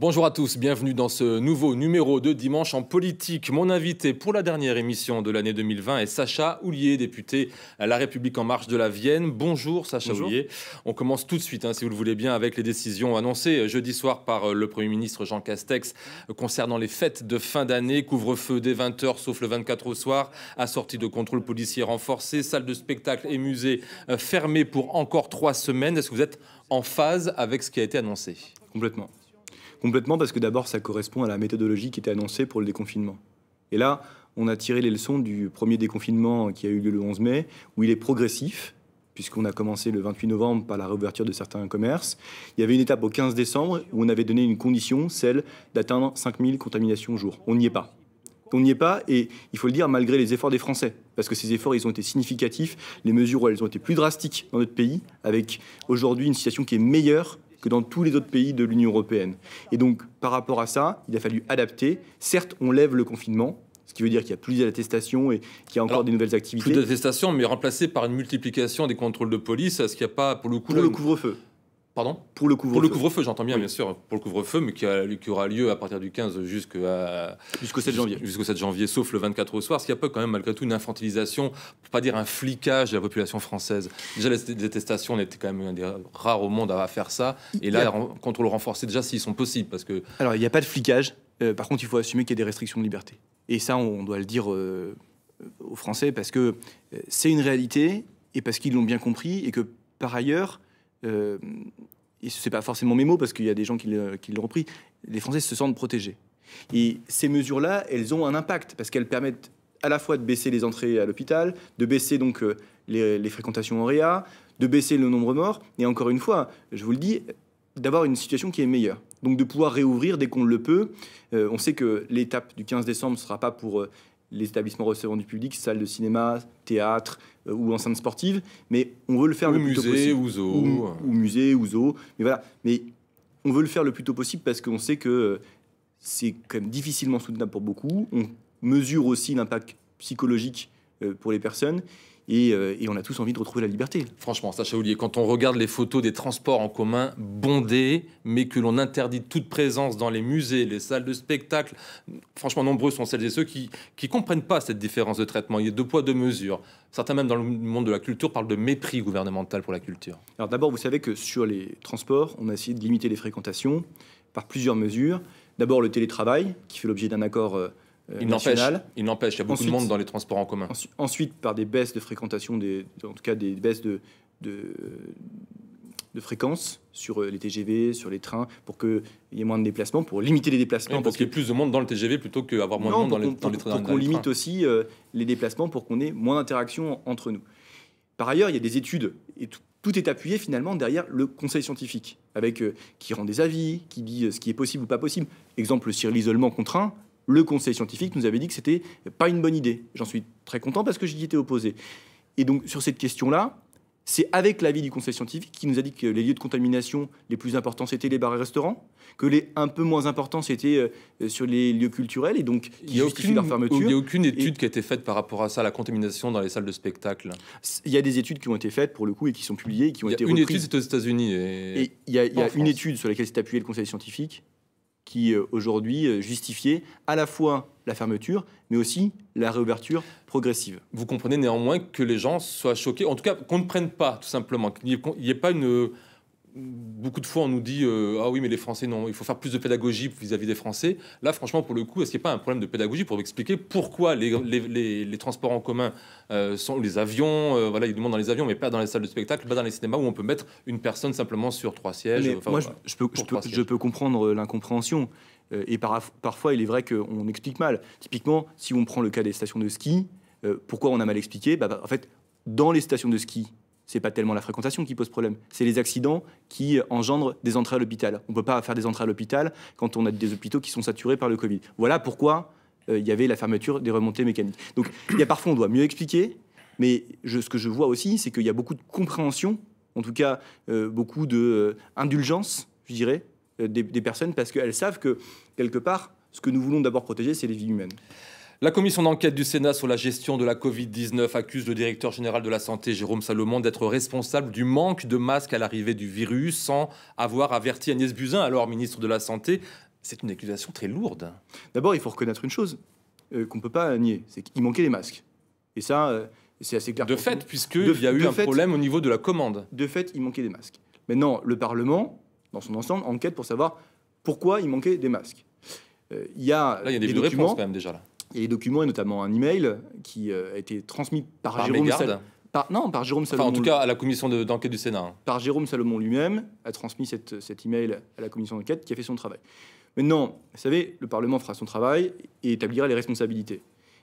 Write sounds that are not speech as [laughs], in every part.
Bonjour à tous, bienvenue dans ce nouveau numéro de Dimanche en politique. Mon invité pour la dernière émission de l'année 2020 est Sacha Houlier, député à La République en marche de la Vienne. Bonjour Sacha Oulier. On commence tout de suite, hein, si vous le voulez bien, avec les décisions annoncées jeudi soir par euh, le Premier ministre Jean Castex euh, concernant les fêtes de fin d'année, couvre-feu dès 20h sauf le 24 au soir, assortie de contrôles policier renforcé, salles de spectacle et musées euh, fermés pour encore trois semaines. Est-ce que vous êtes en phase avec ce qui a été annoncé Complètement. Complètement parce que d'abord, ça correspond à la méthodologie qui était annoncée pour le déconfinement. Et là, on a tiré les leçons du premier déconfinement qui a eu lieu le 11 mai, où il est progressif, puisqu'on a commencé le 28 novembre par la réouverture de certains commerces. Il y avait une étape au 15 décembre où on avait donné une condition, celle d'atteindre 5000 contaminations au jour. On n'y est pas. On n'y est pas, et il faut le dire, malgré les efforts des Français, parce que ces efforts, ils ont été significatifs. Les mesures, elles ont été plus drastiques dans notre pays, avec aujourd'hui une situation qui est meilleure que dans tous les autres pays de l'Union européenne. Et donc, par rapport à ça, il a fallu adapter. Certes, on lève le confinement, ce qui veut dire qu'il y a plus d'attestation et qu'il y a encore des nouvelles activités. Plus d'attestations, mais remplacées par une multiplication des contrôles de police. Est-ce qu'il n'y a pas, pour le coup, le couvre-feu Pardon Pour le couvre-feu. Pour le couvre-feu, j'entends bien, bien sûr. Pour le couvre-feu, mais qui, a, qui, aura lieu à partir du 15 jusqu'au 7 janvier. Jusqu'au 7 janvier, sauf le 24 au soir, ce qui a peu quand même malgré tout une infantilisation, pour pas dire un flicage de la population française. Déjà, la détestations. on était quand même un des rares au monde à faire ça. Et là, a... contrôle renforcé, déjà, s'ils sont possibles. Parce que... Alors, il n'y a pas de flicage. Euh, par contre, il faut assumer qu'il y a des restrictions de liberté. Et ça, on doit le dire euh, aux Français parce que euh, c'est une réalité et parce qu'ils l'ont bien compris et que par ailleurs, euh, et ce pas forcément mes mots parce qu'il y a des gens qui, l'ont repris, les Français se sentent protégés. Et ces mesures-là, elles ont un impact parce qu'elles permettent à la fois de baisser les entrées à l'hôpital, de baisser donc euh, les, fréquentations en réa, de baisser le nombre mort, et encore une fois, je vous le dis, d'avoir une situation qui est meilleure. Donc de pouvoir réouvrir dès qu'on le peut. Euh, on sait que l'étape du 15 décembre ne sera pas pour euh, les établissements recevant du public, salles de cinéma, théâtre, euh, ou enceinte sportive, mais on veut le faire le plus tôt possible. Ou zoo. Ou, euh. ou, musée, ou zoo. Mais voilà. Mais on veut le faire le plus tôt possible parce qu'on sait que euh, c'est quand même difficilement soutenable pour beaucoup. On mesure aussi l'impact psychologique pour les personnes. Euh, et, on a tous envie de retrouver la liberté. Franchement, Sacha Oulier, quand on regarde les photos des transports en commun bondés, mais que l'on interdit toute présence dans les musées, les salles de spectacle, franchement, nombreux sont celles et ceux qui ne comprennent pas cette différence de traitement. Il y a deux poids, deux mesures. Certains, même dans le monde de la culture, parlent de mépris gouvernemental pour la culture. Alors d'abord, vous savez que sur les transports, on a essayé de limiter les fréquentations par plusieurs mesures. D'abord, le télétravail, qui fait l'objet d'un accord. Euh, euh, il n'empêche, Il n'empêche, il y a beaucoup de monde dans les transports en commun. Ensuite, par des baisses de fréquentation, des, en tout cas des baisses de, de, fréquence sur euh, les TGV, sur les trains, pour qu'il y ait moins de déplacements, pour limiter les déplacements. Pour qu'il y ait plus de monde dans le TGV plutôt qu'avoir moins de monde dans, les, trains. – trains. Pour qu'on limite aussi euh, les déplacements, pour qu'on ait moins d'interactions entre nous. Par ailleurs, il y a des études, et tout, est appuyé finalement derrière le conseil scientifique, avec qui rend des avis, qui dit ce qui est possible ou pas possible. Exemple sur l'isolement contraint, le conseil scientifique nous avait dit que c'était pas une bonne idée. J'en suis très content parce que j'y étais opposé. Et donc sur cette question-là, c'est avec l'avis du conseil scientifique qui nous a dit que les lieux de contamination les plus importants c'était les bars et restaurants, que les un peu moins importants c'était euh, sur les lieux culturels et donc qui il justifient aussi leur fermeture. Il n'y a aucune étude qui a été faite par rapport à ça, la contamination dans les salles de spectacle. Il y a des études qui ont été faites pour le coup et qui sont publiées et qui ont Une étude aux États-Unis et, il y il y a une étude sur laquelle s'est appuyé le conseil scientifique qui euh, aujourd'hui euh, justifiait à la fois la fermeture, mais aussi la réouverture progressive. Vous comprenez néanmoins que les gens soient choqués, en tout cas qu'on ne prenne pas tout simplement, qu'il n'y ait, pas une beaucoup de fois, on nous dit euh, Ah oui, mais les Français, non, il faut faire plus de pédagogie vis-à-vis des Français. Là, franchement, pour le coup, est-ce qu'il n'y a pas un problème de pédagogie pour expliquer pourquoi les, transports en commun euh, sont les avions euh, Voilà, ils demandent dans les avions, mais pas dans les salles de spectacle, pas dans les cinémas où on peut mettre une personne simplement sur trois sièges. moi, je, peux, comprendre l'incompréhension. Et parfois, il est vrai qu'on explique mal. Typiquement, si on prend le cas des stations de ski, pourquoi on a mal expliqué bah, bah, En fait, dans les stations de ski, c'est pas tellement la fréquentation qui pose problème, c'est les accidents qui euh, engendrent des entrées à l'hôpital. On ne peut pas faire des entrées à l'hôpital quand on a des hôpitaux qui sont saturés par le Covid. Voilà pourquoi euh, il y avait la fermeture des remontées mécaniques. Donc il y a parfois on doit mieux expliquer, mais ce que je vois aussi, c'est qu'il y a beaucoup de compréhension, en tout cas euh, beaucoup d'indulgence, indulgence, je dirais, des personnes parce qu'elles savent que quelque part, ce que nous voulons d'abord protéger, c'est les vies humaines. La commission d'enquête du Sénat sur la gestion de la Covid-19 accuse le directeur général de la santé, Jérôme Salomon, d'être responsable du manque de masques à l'arrivée du virus sans avoir averti Agnès Buzyn, alors ministre de la Santé. C'est une accusation très lourde. D'abord, il faut reconnaître une chose euh, qu'on ne peut pas nier, c'est qu'il manquait des masques. Et ça, euh, c'est assez clair. De fait, puisqu'il y a eu un problème au niveau de la commande. De fait, il manquait des masques. Maintenant, le Parlement, dans son ensemble, enquête pour savoir pourquoi il manquait des masques. Euh, il y a, des, réponses quand même déjà là. Il y a des documents, et notamment un email qui euh, a été transmis par, Jérôme Salomon. Par, non, par Jérôme Salomon. en tout cas, à la commission d'enquête du Sénat. Hein. Par Jérôme Salomon lui-même a transmis cette, cet email à la commission d'enquête qui a fait son travail. Maintenant, vous savez, le Parlement fera son travail et établira les responsabilités.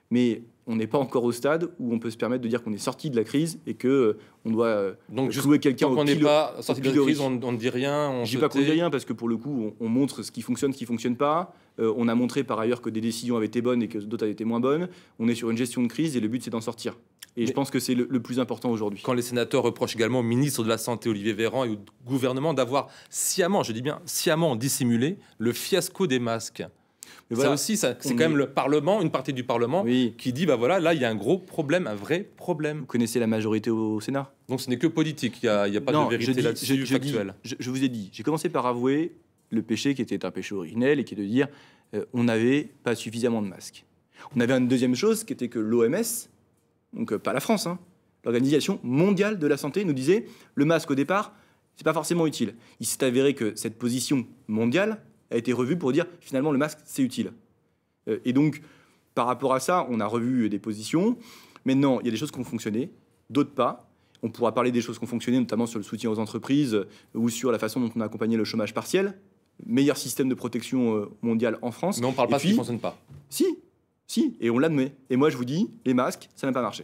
Mais on n'est pas encore au stade où on peut se permettre de dire qu'on est sorti de la crise et que euh, on doit euh, donc jouer quelqu'un n'est pas sorti de la crise, on, ne dit rien. On ne dis pas qu'on dit rien parce que pour le coup, on, montre ce qui fonctionne, ce qui fonctionne pas. Euh, on a montré par ailleurs que des décisions avaient été bonnes et que d'autres avaient été moins bonnes. On est sur une gestion de crise et le but c'est d'en sortir. Et je pense que c'est le, plus important aujourd'hui. Quand les sénateurs reprochent également au ministre de la Santé, Olivier Véran, et au gouvernement d'avoir sciemment, je dis bien sciemment, dissimulé le fiasco des masques c'est quand même le Parlement, une partie du Parlement, qui dit bah voilà, là il y a un gros problème, un vrai problème. Vous connaissez la majorité au, Sénat Donc ce n'est que politique, il n'y a, pas de vérité là-dessus Je, vous ai dit, j'ai commencé par avouer le péché qui était un péché originel et qui est de dire euh, on n'avait pas suffisamment de masques. On avait une deuxième chose qui était que l'OMS, donc euh, pas la France, hein, l'Organisation mondiale de la santé nous disait le masque au départ, n'est pas forcément utile. Il s'est avéré que cette position mondiale a été revu pour dire finalement le masque c'est utile. Euh, et donc par rapport à ça, on a revu des positions. Maintenant, il y a des choses qui ont fonctionné, d'autres pas. On pourra parler des choses qui ont fonctionné, notamment sur le soutien aux entreprises euh, ou sur la façon dont on a accompagné le chômage partiel. Meilleur système de protection euh, mondiale en France. Mais on ne parle pas de ce qui ne fonctionne pas. Si, si, et on l'admet. Et moi, je vous dis, les masques, ça n'a pas marché.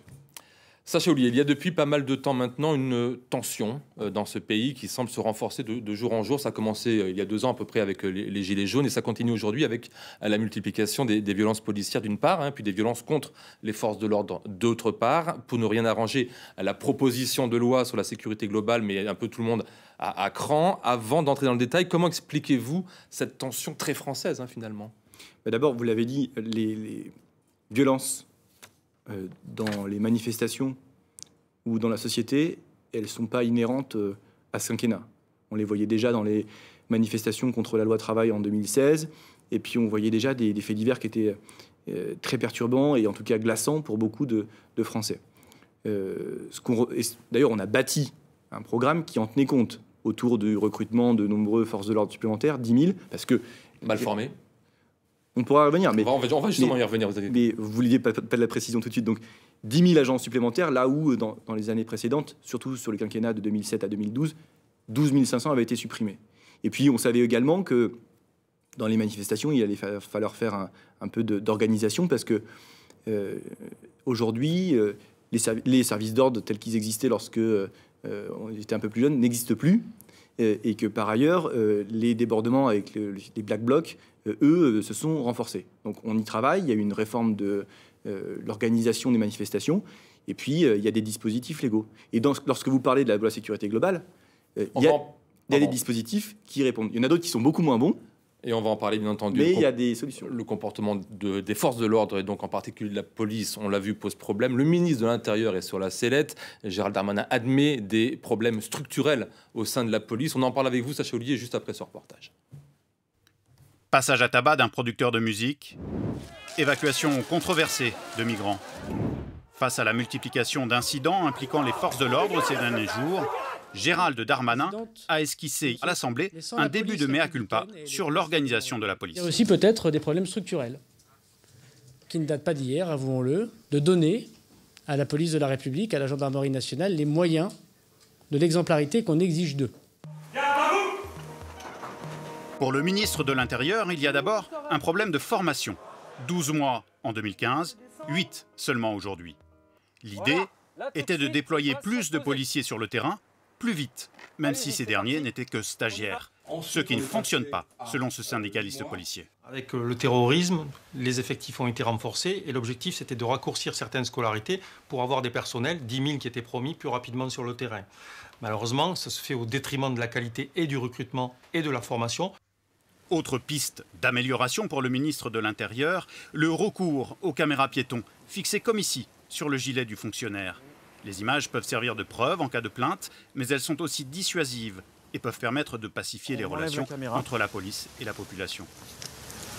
Sacha Oulier, il y a depuis pas mal de temps maintenant une tension euh, dans ce pays qui semble se renforcer de, jour en jour. Ça a commencé euh, il y a deux ans à peu près avec euh, les, Gilets jaunes et ça continue aujourd'hui avec la multiplication des, violences policières d'une part, hein, puis des violences contre les forces de l'ordre d'autre part. Pour ne rien arranger, la proposition de loi sur la sécurité globale, mais un peu tout le monde à, cran. Avant d'entrer dans le détail, comment expliquez-vous cette tension très française hein, finalement D'abord, vous l'avez dit, les violences euh, dans les manifestations ou dans la société, elles ne sont pas inhérentes euh, à ce quinquennat. On les voyait déjà dans les manifestations contre la loi travail en 2016, et puis on voyait déjà des, faits divers qui étaient euh, très perturbants et en tout cas glaçants pour beaucoup de, Français. D'ailleurs, on a bâti un programme qui en tenait compte autour du recrutement de nombreux forces de l'ordre supplémentaires, 10 000, parce que... Mal formés on pourra revenir. Mais, on, y revenir. Mais vous vouliez pas, de la précision tout de suite. Donc 10 000 agents supplémentaires, là où euh, dans, les années précédentes, surtout sur le quinquennat de 2007 à 2012, 12 500 avaient été supprimés. Et puis on savait également que dans les manifestations, il allait falloir faire un, peu d'organisation parce que euh, aujourd'hui, euh, les, services d'ordre tels qu'ils existaient lorsque on était un peu plus jeune n'existent plus. Euh, et que par ailleurs, euh, les débordements avec les Black Blocs, euh, eux, se sont renforcés. Donc on y travaille, il y a eu une réforme de l'organisation des manifestations, et puis il y a des dispositifs légaux. Et lorsque vous parlez de la loi sécurité globale, il y a, il y a des dispositifs qui répondent. Il y en a d'autres qui sont beaucoup moins bons, et on va en parler bien entendu. Mais il y a des solutions. Le comportement des forces de l'ordre et donc en particulier de la police, on l'a vu, pose problème. Le ministre de l'Intérieur est sur la sellette. Gérald Darmanin admet des problèmes structurels au sein de la police. On en parle avec vous, Sacha Ollier, juste après ce reportage. Passage à tabac d'un producteur de musique. Évacuation controversée de migrants. Face à la multiplication d'incidents impliquant les forces de l'ordre ces derniers jours, Gérald Darmanin a esquissé à l'Assemblée un début de mea culpa sur l'organisation de la police. Il y a aussi peut-être des problèmes structurels qui ne datent pas d'hier, avouons-le, de donner à la police de la République, à la gendarmerie nationale, les moyens de l'exemplarité qu'on exige d'eux. Pour le ministre de l'Intérieur, il y a d'abord un problème de formation. 12 mois en 2015, 8 seulement aujourd'hui. L'idée était de déployer plus de policiers sur le terrain plus vite, même si ces derniers n'étaient que stagiaires, ce qui ne fonctionne pas, selon ce syndicaliste policier. Avec euh, le terrorisme, les effectifs ont été renforcés et l'objectif c'était de raccourcir certaines scolarités pour avoir des personnels, 10 000 qui étaient promis plus rapidement sur le terrain. Malheureusement, ça se fait au détriment de la qualité et du recrutement et de la formation. Autre piste d'amélioration pour le ministre de l'Intérieur, le recours aux caméras piétons, fixées comme ici, sur le gilet du fonctionnaire. Les images peuvent servir de preuve en cas de plainte, mais elles sont aussi dissuasives et peuvent permettre de pacifier les relations entre la police et la population.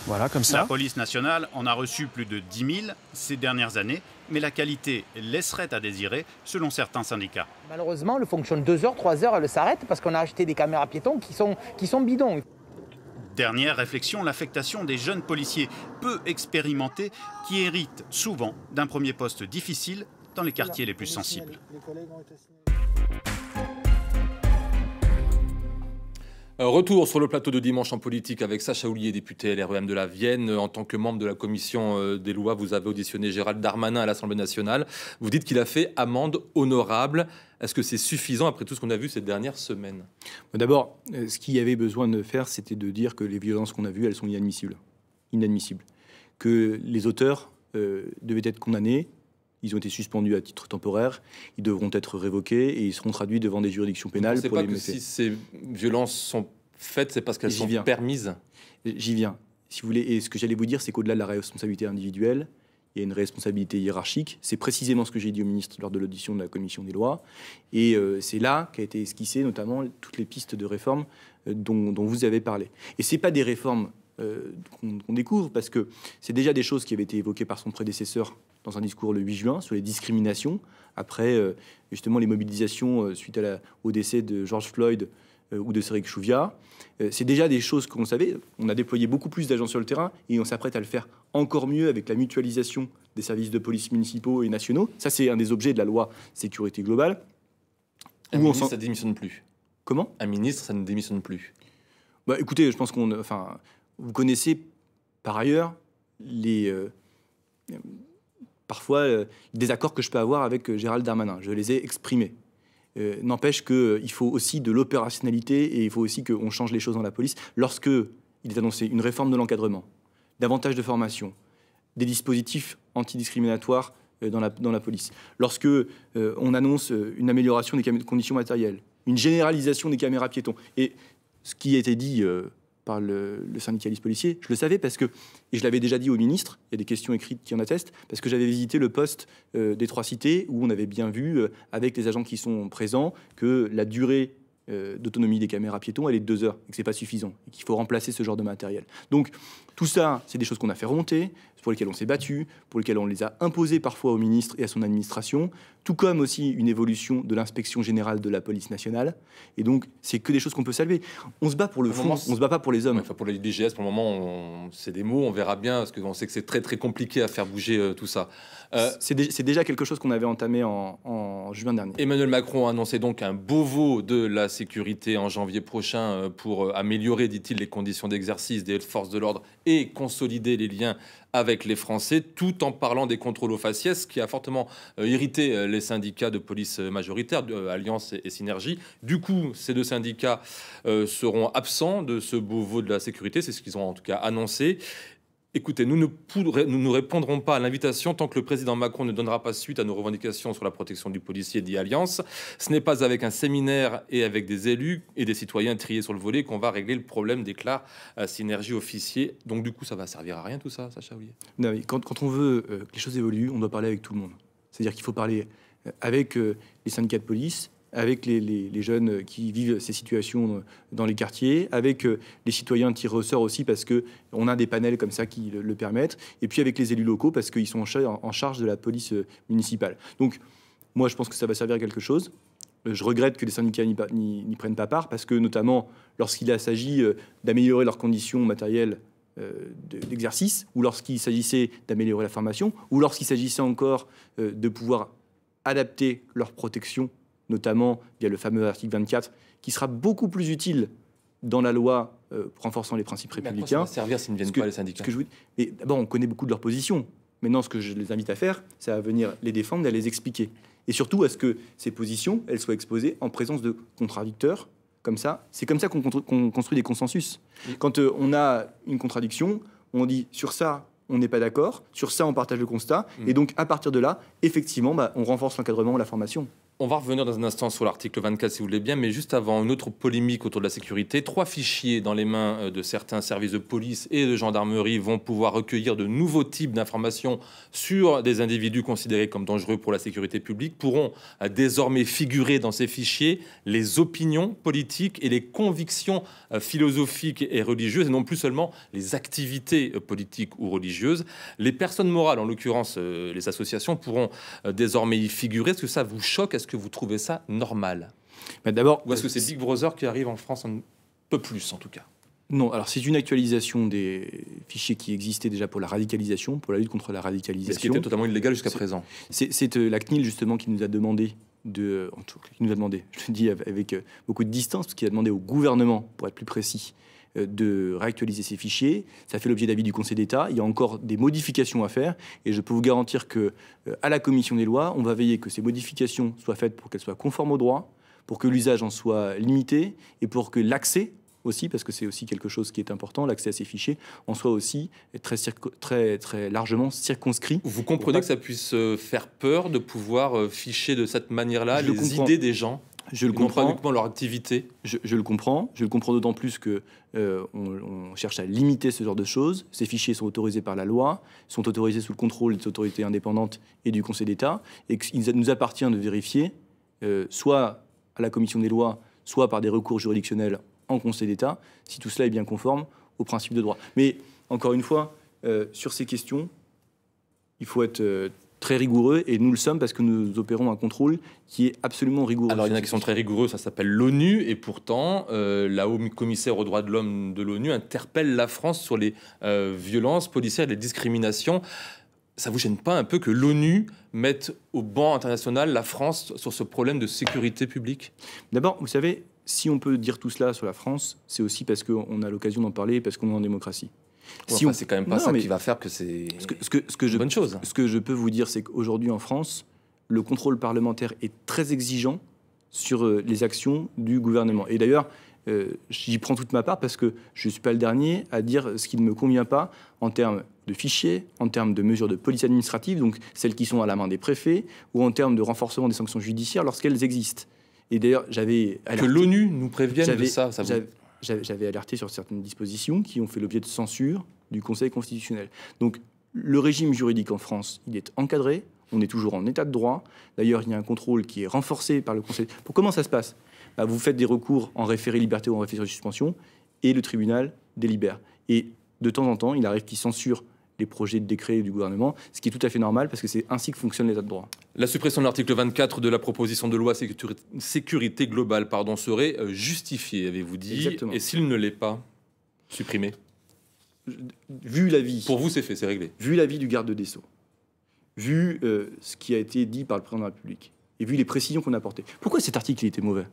Voilà, comme ça. La police nationale en a reçu plus de 10 000 ces dernières années, mais la qualité laisserait à désirer, selon certains syndicats. Malheureusement, le fonctionne 2 heures, 3 heures, elle s'arrête parce qu'on a acheté des caméras piétons qui sont, qui sont bidons. Dernière réflexion, l'affectation des jeunes policiers peu expérimentés qui héritent souvent d'un premier poste difficile dans les quartiers les plus sensibles. Retour sur le plateau de dimanche en politique avec Sacha Oulier, député LREM de la Vienne. En tant que membre de la commission euh, des lois, vous avez auditionné Gérald Darmanin à l'Assemblée nationale. Vous dites qu'il a fait amende honorable. Est-ce que c'est suffisant après tout ce qu'on a vu ces dernières semaines D'abord, euh, ce qu'il y avait besoin de faire, c'était de dire que les violences qu'on a vues, elles sont inadmissibles. Inadmissibles. Que les auteurs euh, devaient être condamnés, ils ont été suspendus à titre temporaire. Ils devront être révoqués et ils seront traduits devant des juridictions pénales pour pas que Si ces violences sont faites, c'est parce qu'elles sont viens. permises. J'y viens. Si vous voulez, et ce que j'allais vous dire, c'est qu'au-delà de la responsabilité individuelle, il y a une responsabilité hiérarchique. C'est précisément ce que j'ai dit au ministre lors de l'audition de la commission des lois. Et euh, c'est là qu'a été esquissé notamment toutes les pistes de réforme euh, dont, vous avez parlé. Et ce pas des réformes euh, qu'on découvre, parce que c'est déjà des choses qui avaient été évoquées par son prédécesseur dans un discours le 8 juin sur les discriminations, après euh, justement les mobilisations euh, suite à la, au décès de George Floyd ou de Cédric Chouvia. c'est déjà des choses qu'on savait. On a déployé beaucoup plus d'agents sur le terrain et on s'apprête à le faire encore mieux avec la mutualisation des services de police municipaux et nationaux. Ça, c'est un des objets de la loi sécurité globale. Un où ministre, ça démissionne plus. Comment Un ministre, ça ne démissionne plus. Bah, écoutez, je pense qu'on, enfin, vous connaissez par ailleurs les, euh, parfois euh, des accords que je peux avoir avec euh, Gérald Darmanin. Je les ai exprimés. N'empêche qu'il faut aussi de l'opérationnalité et il faut aussi qu'on change les choses dans la police. Lorsque il est annoncé une réforme de l'encadrement, davantage de formation, des dispositifs antidiscriminatoires dans la, dans la police, lorsque on annonce une amélioration des conditions matérielles, une généralisation des caméras piétons, et ce qui a été dit par le, syndicaliste policier. Je le savais parce que, et je l'avais déjà dit au ministre, il y a des questions écrites qui en attestent, parce que j'avais visité le poste euh, des trois cités où on avait bien vu, euh, avec les agents qui sont présents, que la durée euh, d'autonomie des caméras piétons, elle est de deux heures, et que ce n'est pas suffisant, et qu'il faut remplacer ce genre de matériel. Donc, tout ça, c'est des choses qu'on a fait remonter, pour lesquelles on s'est battu, pour lesquelles on les a imposées parfois au ministre et à son administration, tout comme aussi une évolution de l'inspection générale de la police nationale. Et donc, c'est que des choses qu'on peut saluer. On se bat pour le fond, front, on se bat pas pour les hommes. enfin, pour les DGS, pour le moment, c'est des mots, on verra bien, parce qu'on sait que c'est très très compliqué à faire bouger euh, tout ça. Euh, c'est déjà quelque chose qu'on avait entamé en, juin dernier. Emmanuel Macron a annoncé donc un beau Beauvau de la sécurité en janvier prochain euh, pour améliorer, dit-il, les conditions d'exercice des forces de l'ordre et consolider les liens avec les Français, tout en parlant des contrôles aux faciès, ce qui a fortement euh, irrité euh, les syndicats de police euh, majoritaire, Alliance et Synergie. Du coup, ces deux syndicats seront absents de ce Beauvau de la sécurité, c'est ce qu'ils ont en tout cas annoncé. Écoutez, nous ne, nous répondrons pas à l'invitation tant que le président Macron ne donnera pas suite à nos revendications sur la protection du policier dit Alliance. Ce n'est pas avec un séminaire et avec des élus et des citoyens triés sur le volet qu'on va régler le problème, déclare euh, à Synergie Officier. Donc du coup, ça va servir à rien tout ça, Sacha quand, on veut euh, que les choses évoluent, on doit parler avec tout le monde. C'est-à-dire qu'il faut parler euh, avec les syndicats de police, avec les, jeunes qui vivent ces situations euh, dans les quartiers, avec euh, les citoyens qui ressortent aussi parce qu'on a des panels comme ça qui le, permettent, et puis avec les élus locaux parce qu'ils sont en, en charge de la police euh, municipale. Donc, moi, je pense que ça va servir à quelque chose. Je regrette que les syndicats n'y prennent pas part parce que, notamment, lorsqu'il s'agit d'améliorer leurs conditions matérielles d'exercice, ou lorsqu'il s'agissait d'améliorer la formation, ou lorsqu'il s'agissait encore de pouvoir adapter leur protection notamment via le fameux article 24, qui sera beaucoup plus utile dans la loi euh, renforçant les principes républicains. À quoi servir s'ils ne viennent pas les syndicats. Mais d'abord, on connaît beaucoup de leurs positions. Maintenant, ce que je les invite à faire, c'est à venir les défendre et à les expliquer. Et surtout, à ce que ces positions, elles soient exposées en présence de contradicteurs. Comme ça, c'est comme ça qu'on construit des consensus. Quand euh, on a une contradiction, on dit sur ça, on n'est pas d'accord. Sur ça, on partage le constat. Mm. Et donc, à partir de là, effectivement, bah, on renforce l'encadrement, la formation. On va revenir dans un instant sur l'article 24 si vous voulez bien, mais juste avant, une autre polémique autour de la sécurité. Trois fichiers dans les mains euh, de certains services de police et de gendarmerie vont pouvoir recueillir de nouveaux types d'informations sur des individus considérés comme dangereux pour la sécurité publique. Pourront euh, désormais figurer dans ces fichiers les opinions politiques et les convictions euh, philosophiques et religieuses, et non plus seulement les activités politiques ou religieuses. Les personnes morales, en l'occurrence les associations, pourront désormais y figurer. Est-ce que ça vous choque est-ce que vous trouvez ça normal D'abord, Ou est-ce que c'est Big Brother qui arrive en France un peu plus, en tout cas non, alors c'est une actualisation des fichiers qui existaient déjà pour la radicalisation, pour la lutte contre la radicalisation. Mais ce qui était totalement illégal jusqu'à présent. C'est euh, la CNIL justement qui nous a demandé de, euh, en tout, qui nous a demandé, [laughs] je le dis avec euh, beaucoup de distance, parce qu'il a demandé au gouvernement, pour être plus précis, euh, de réactualiser ces fichiers. Ça fait l'objet d'avis du Conseil d'État. Il y a encore des modifications à faire et je peux vous garantir que euh, à la Commission des lois, on va veiller que ces modifications soient faites pour qu'elles soient conformes au droit, pour que l'usage en soit limité et pour que l'accès aussi, parce que c'est aussi quelque chose qui est important, l'accès à ces fichiers, en soit aussi très, très, très largement circonscrit. Vous comprenez que ça puisse euh, faire peur de pouvoir ficher de cette manière-là les idées des gens je le comprends. uniquement leur activité. Je, le comprends. Je le comprends d'autant plus que euh, on, cherche à limiter ce genre de choses. Ces fichiers sont autorisés par la loi, sont autorisés sous le contrôle des autorités indépendantes et du Conseil d'État, et qu'il nous appartient de vérifier, euh, soit à la Commission des lois, soit par des recours juridictionnels en Conseil d'État, si tout cela est bien conforme au principe de droit. Mais encore une fois, euh, sur ces questions, il faut être très rigoureux et nous le sommes parce que nous opérons un contrôle qui est absolument rigoureux. Alors il y en a qui sont très rigoureux, ça s'appelle l'ONU et pourtant euh, la haute commissaire aux droits de l'homme de l'ONU interpelle la France sur les euh, violences policières les discriminations. Ça vous gêne pas un peu que l'ONU mette au banc international la France sur ce problème de sécurité publique D'abord, vous savez, si on peut dire tout cela sur la France, c'est aussi parce qu'on a l'occasion d'en parler, parce qu'on est en démocratie si C'est quand même pas ça qui va faire que c'est ce que, je, bonne chose. Ce que je peux vous dire, c'est qu'aujourd'hui en France, le contrôle parlementaire est très exigeant sur euh, les actions du gouvernement. Et d'ailleurs, euh, j'y prends toute ma part parce que je ne suis pas le dernier à dire ce qui ne me convient pas en termes de fichiers, en termes de mesures de police administrative, donc celles qui sont à la main des préfets, ou en termes de renforcement des sanctions judiciaires lorsqu'elles existent. Et d'ailleurs, j'avais... Que l'ONU nous prévienne de ça, ça vous j'avais alerté sur certaines dispositions qui ont fait l'objet de censure du Conseil constitutionnel. Donc le régime juridique en France, il est encadré, on est toujours en état de droit. D'ailleurs, il y a un contrôle qui est renforcé par le Conseil. Pour comment ça se passe bah, Vous faites des recours en référé liberté ou en référé suspension, et le tribunal délibère. Et de temps en temps, il arrive qu'il censure les projets de décret du gouvernement, ce qui est tout à fait normal parce que c'est ainsi que fonctionne l'état de droit. La suppression de l'article 24 de la proposition de loi sécurité, globale pardon, serait euh, justifiée, avez-vous dit Exactement. Et s'il ne l'est pas, supprimer. Vu l'avis. Pour vous, c'est fait, c'est réglé. Vu l'avis du garde des Sceaux, vu euh, ce qui a été dit par le président de la République et vu les précisions qu'on a apportées. Pourquoi cet article était mauvais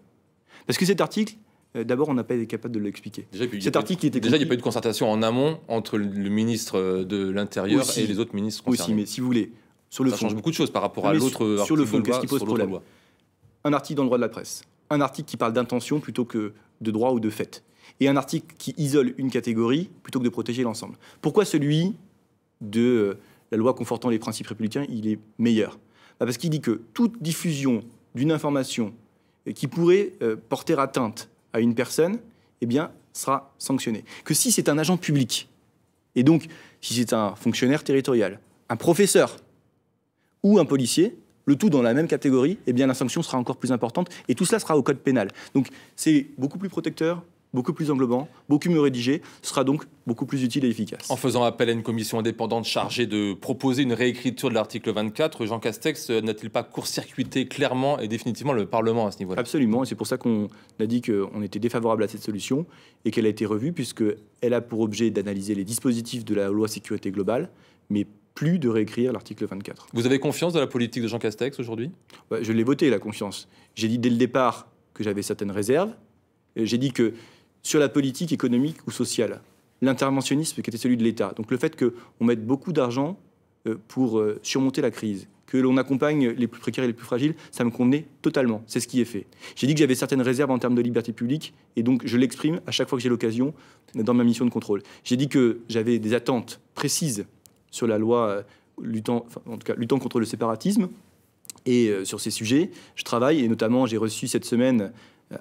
Parce que cet article, euh, d'abord, on n'a pas été capable de l'expliquer. article déjà, il n'y a pas eu de concertation en amont entre le ministre euh, de l'Intérieur et les autres ministres concernés. Aussi, mais si vous voulez, sur le ça change beaucoup de choses par rapport à l'autre. Sur le fond, qu'est-ce qui pose problème Un article dans le droit de la presse, un article qui parle d'intention plutôt que de droit ou de fait, et un article qui isole une catégorie plutôt que de protéger l'ensemble. Pourquoi celui de euh, la loi confortant les principes républicains, il est meilleur bah, Parce qu'il dit que toute diffusion d'une information qui pourrait porter atteinte à une personne, eh bien, sera sanctionné. Que si c'est un agent public, et donc si c'est un fonctionnaire territorial, un professeur ou un policier, le tout dans la même catégorie, eh bien la sanction sera encore plus importante et tout cela sera au code pénal. Donc c'est beaucoup plus protecteur, beaucoup plus englobant, beaucoup mieux rédigé, sera donc beaucoup plus utile et efficace. En faisant appel à une commission indépendante chargée de proposer une réécriture de l'article 24, Jean Castex euh, n'a-t-il pas court-circuité clairement et définitivement le Parlement à ce niveau-là Absolument, et c'est pour ça qu'on a dit qu'on était défavorable à cette solution et qu'elle a été revue, puisqu'elle a pour objet d'analyser les dispositifs de la loi sécurité globale, mais plus de réécrire l'article 24. Vous avez confiance dans la politique de Jean Castex aujourd'hui bah, Je l'ai voté, la confiance. J'ai dit dès le départ que j'avais certaines réserves. J'ai dit que sur la politique économique ou sociale. L'interventionnisme qui était celui de l'État. Donc le fait qu'on mette beaucoup d'argent euh, pour euh, surmonter la crise, que l'on accompagne les plus précaires et les plus fragiles, ça me convenait totalement. C'est ce qui est fait. J'ai dit que j'avais certaines réserves en termes de liberté publique, et donc je l'exprime à chaque fois que j'ai l'occasion dans ma mission de contrôle. J'ai dit que j'avais des attentes précises sur la loi euh, luttant, en tout cas, luttant contre le séparatisme, et sur ces sujets, je travaille, et notamment j'ai reçu cette semaine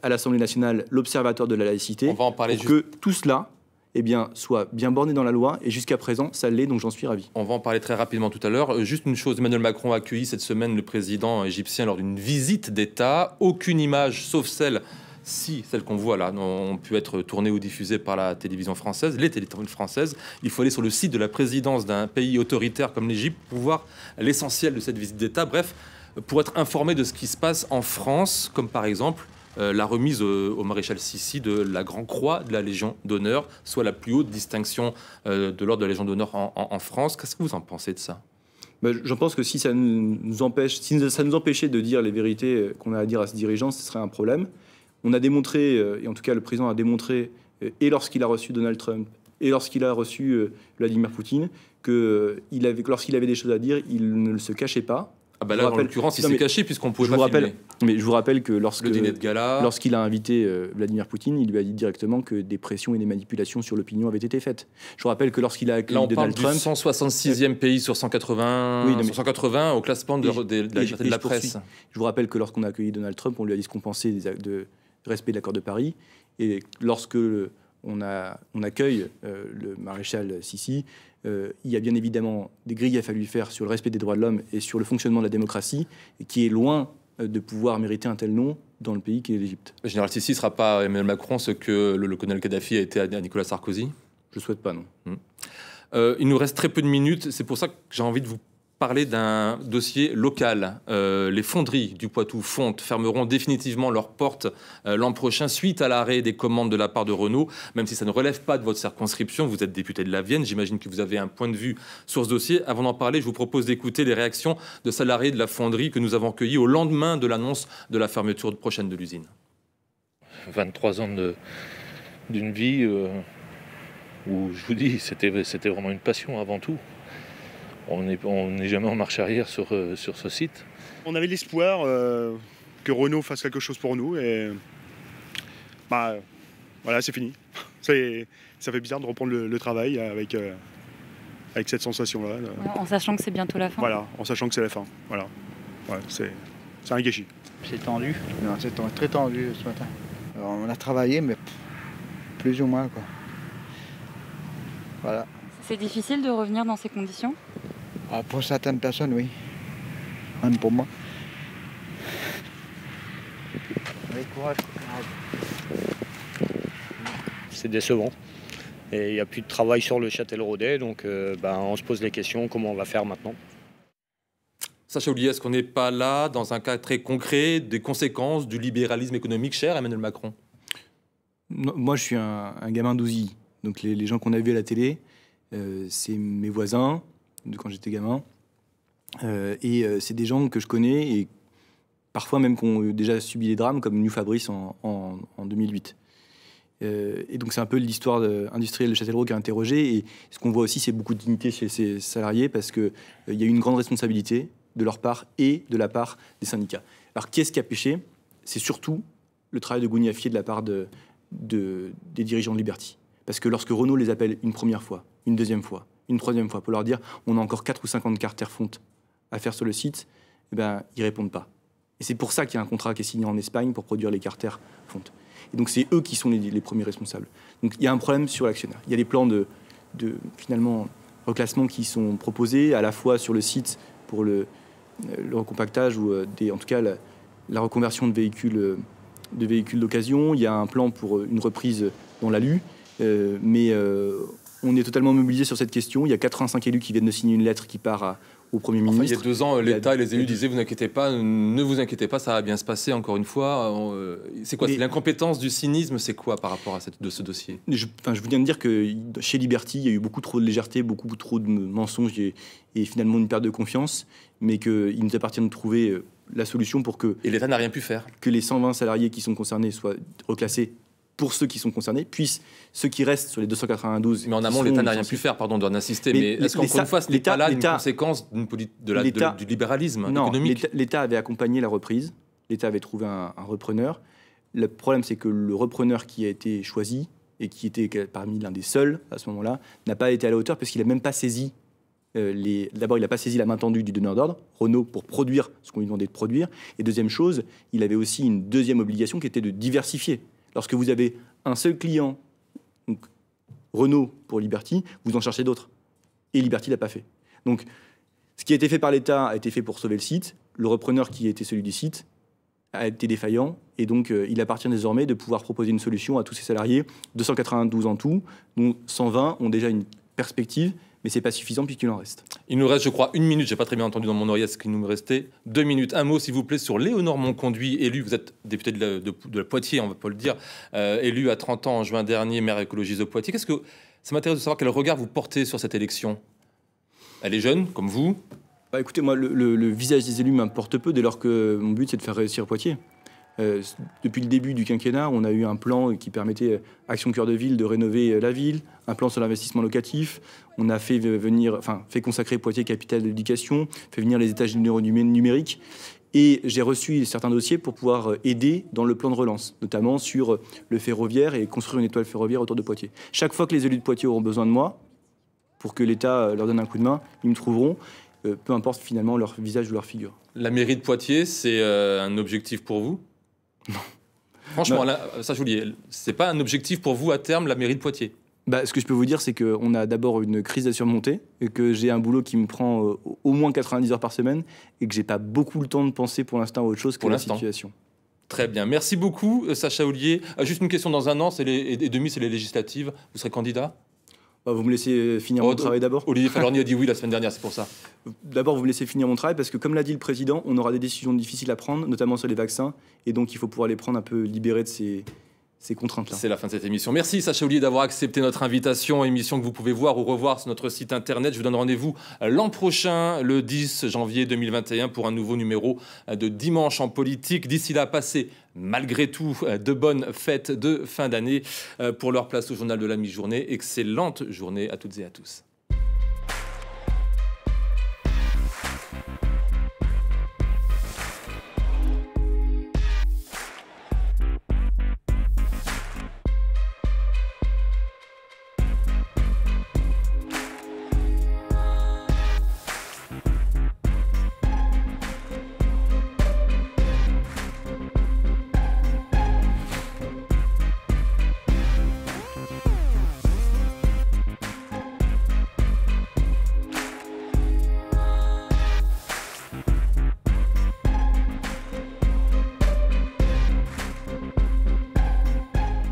à l'Assemblée nationale l'Observatoire de la laïcité. On va en parler pour que tout cela eh bien, soit bien borné dans la loi. Et jusqu'à présent, ça l'est, donc j'en suis ravi. On va en parler très rapidement tout à l'heure. Euh, juste une chose, Emmanuel Macron a accueilli cette semaine le président égyptien lors d'une visite d'État. Aucune image, sauf celle si celle qu'on voit là n'a pu être tournées ou diffusée par la télévision française, les télévisions françaises, il faut aller sur le site de la présidence d'un pays autoritaire comme l'Égypte pour voir l'essentiel de cette visite d'État. Bref, pour être informé de ce qui se passe en France, comme par exemple euh, la remise euh, au maréchal Sissi de la Grand Croix de la Légion d'honneur, soit la plus haute distinction euh, de l'ordre de la Légion d'honneur en, France. Qu'est-ce que vous en pensez de ça ben, Je J'en pense que si ça nous, empêche, si ça nous empêchait de dire les vérités qu'on a à dire à ce dirigeant, ce serait un problème. On a démontré, et en tout cas le président a démontré, et lorsqu'il a reçu Donald Trump, et lorsqu'il a reçu Vladimir Poutine, que lorsqu'il avait des choses à dire, il ne se cachait pas, ah bah là, en l'occurrence, il s'est caché puisqu'on pouvait rappelle... Mais je vous rappelle que lorsque, lorsqu'il a invité euh, Vladimir Poutine, il lui a dit directement que des pressions et des manipulations sur l'opinion avaient été faites. Je vous rappelle que lorsqu'il a accueilli là, on Donald Trump... 166e pays sur 180, oui, 180 au classement de, de, la, de la presse. Je vous rappelle que lorsqu'on a accueilli Donald Trump, on lui a dit de qu'on pensait de respect de l'accord de Paris. Et lorsque on, accueille euh, le maréchal Sisi. Euh, il y a bien évidemment des grilles à lui faire sur le respect des droits de l'homme et sur le fonctionnement de la démocratie, qui est loin euh, de pouvoir mériter un tel nom dans le pays qui est l'Égypte. Le général Sisi ne sera pas Emmanuel Macron ce que le, colonel Kadhafi a été à, Nicolas Sarkozy Je ne souhaite pas, non. Hmm. il nous reste très peu de minutes, c'est pour ça que j'ai envie de vous parler d'un dossier local. Euh, les fonderies du poitou Font fermeront définitivement leurs portes euh, l'an prochain suite à l'arrêt des commandes de la part de Renault. Même si ça ne relève pas de votre circonscription, vous êtes député de la Vienne, j'imagine que vous avez un point de vue sur ce dossier. Avant d'en parler, je vous propose d'écouter les réactions de salariés de la fonderie que nous avons accueillis au lendemain de l'annonce de la fermeture prochaine de l'usine. 23 ans d'une vie euh, où, je vous dis, c'était vraiment une passion avant tout on n'est jamais en marche arrière sur, euh, sur ce site. On avait l'espoir euh, que Renault fasse quelque chose pour nous et bah, voilà, c'est fini. [laughs] Ça fait bizarre de reprendre le, travail avec, euh, avec cette sensation-là. en sachant que c'est bientôt la fin. Voilà, en sachant que c'est la fin. Voilà. c'est un gâchis. C'est tendu c'est très tendu ce matin. on a travaillé, mais plus ou moins. quoi. Voilà. C'est difficile de revenir dans ces conditions ah, pour certaines personnes, oui. Même pour moi. C'est décevant. Et il n'y a plus de travail sur le Châtel-Rodet, donc euh, ben, on se pose les questions, comment on va faire maintenant Sacha Oulier, est-ce qu'on n'est pas là dans un cas très concret des conséquences du libéralisme économique cher Emmanuel Macron Moi, je suis un, gamin d'Ouzi. Donc les, gens qu'on a vus à la télé, euh, c'est mes voisins, de quand j'étais gamin. Euh, et euh, c'est des gens que je connais et parfois même qui ont euh, déjà subi des drames, comme New Fabrice en, 2008. et donc c'est un peu l'histoire industrielle de Châtellerault qui a interrogé. Et ce qu'on voit aussi, c'est beaucoup de dignité chez ces salariés parce qu'il il y a eu une grande responsabilité de leur part et de la part des syndicats. Alors quest ce qui a péché C'est surtout le travail de Gouniafier de la part de, des dirigeants de Liberty. Parce que lorsque Renault les appelle une première fois, une deuxième fois, une troisième fois pour leur dire on a encore 4 ou 50 carter fontes fonte à faire sur le site, eh ben, ils répondent pas. Et c'est pour ça qu'il y a un contrat qui est signé en Espagne pour produire les cartes fontes. Et donc c'est eux qui sont les, premiers responsables. Donc il y a un problème sur l'actionnaire. Il y a des plans de, de finalement reclassement qui sont proposés à la fois sur le site pour le, recompactage ou euh, des, en tout cas la, reconversion de véhicules euh, de véhicules d'occasion. Il y a un plan pour euh, une reprise dans l'alu, mais on est totalement mobilisé sur cette question. Il y a 85 élus qui viennent de signer une lettre qui part au Premier ministre. il y a deux ans, l'État et les élus disaient vous n'inquiétez pas, ne vous inquiétez pas, ça va bien se passer. Encore une fois, euh, c'est quoi L'incompétence du cynisme, c'est quoi par rapport à ce dossier je, enfin, vous viens de dire que chez Liberty, il y a eu beaucoup trop de légèreté, beaucoup trop de mensonges et, finalement une perte de confiance, mais qu'il nous appartient de trouver euh, la solution pour que et l'État n'a rien pu faire, que les 120 salariés qui sont concernés soient reclassés pour ceux qui sont concernés, puisque ceux qui restent sur les 292. Mais en amont, l'État n'a rien pu faire, pardon d'en insister, mais, mais est-ce qu'encore une fois, ce n'est là une conséquence de de, du libéralisme non, L'État avait accompagné la reprise, l'État avait trouvé un, repreneur. Le problème, c'est que le repreneur qui a été choisi et qui était parmi l'un des seuls à ce moment-là, n'a pas été à la hauteur parce qu'il n'a même pas saisi. Euh, les... D'abord, il n'a pas saisi la main tendue du donneur d'ordre, Renault, pour produire ce qu'on lui demandait de produire. Et deuxième chose, il avait aussi une deuxième obligation qui était de diversifier. Lorsque vous avez un seul client, donc Renault pour Liberty, vous en cherchez d'autres. Et Liberty l'a pas fait. Donc, ce qui a été fait par l'État a été fait pour sauver le site. Le repreneur qui était celui du site a été défaillant. Et donc, euh, il appartient désormais de pouvoir proposer une solution à tous ces salariés, 292 en tout, dont 120 ont déjà une perspective, mais ce n'est pas suffisant puisqu'il en reste. Il nous reste, je crois, une minute. J'ai pas très bien entendu dans mon oreille ce qu'il nous restait. Deux minutes. Un mot, s'il vous plaît, sur Léonore Monconduit, élu. Vous êtes député de, la, de, Poitiers, on va pas le dire, euh, élu à 30 ans en juin dernier, maire écologiste de Poitiers. Qu'est-ce que ça m'intéresse de savoir quel regard vous portez sur cette élection Elle est jeune, comme vous. Bah écoutez, moi, le, le visage des élus m'importe peu dès lors que mon but c'est de faire réussir Poitiers. Euh, depuis le début du quinquennat, on a eu un plan qui permettait euh, Action Cœur de Ville de rénover euh, la ville, un plan sur l'investissement locatif. On a fait venir, enfin, fait consacrer Poitiers capitale d'éducation, fait venir les étages généraux numériques. Et j'ai reçu certains dossiers pour pouvoir aider dans le plan de relance, notamment sur le ferroviaire et construire une étoile ferroviaire autour de Poitiers. Chaque fois que les élus de Poitiers auront besoin de moi, pour que l'État leur donne un coup de main, ils me trouveront, peu importe finalement leur visage ou leur figure. La mairie de Poitiers, c'est un objectif pour vous Franchement, Sacha ça ce c'est pas un objectif pour vous à terme, la mairie de Poitiers bah, ce que je peux vous dire, c'est qu'on a d'abord une crise à surmonter, et que j'ai un boulot qui me prend euh, au moins 90 heures par semaine, et que j'ai pas beaucoup le temps de penser pour l'instant à autre chose que la situation. Très bien. Merci beaucoup, euh, Sacha Oulier. Euh, juste une question dans un an, les, et demi, c'est les législatives. Vous serez candidat bah, vous me laissez euh, finir mon travail d'abord Olivier [laughs] Falorni a dit oui la semaine dernière, c'est pour ça. D'abord, vous me laissez finir mon travail parce que, comme l'a dit le président, on aura des décisions difficiles à prendre, notamment sur les vaccins. Et donc, il faut pouvoir les prendre un peu libérés de ces, c'est la fin de cette émission. Merci Sacha Oulier d'avoir accepté notre invitation, émission que vous pouvez voir ou revoir sur notre site internet. Je vous donne rendez-vous euh, l'an prochain, le 10 janvier 2021, pour un nouveau numéro euh, de Dimanche en politique. D'ici là, passez malgré tout euh, de bonnes fêtes de fin d'année pour leur place au journal de la mi-journée. Excellente journée à toutes et à tous.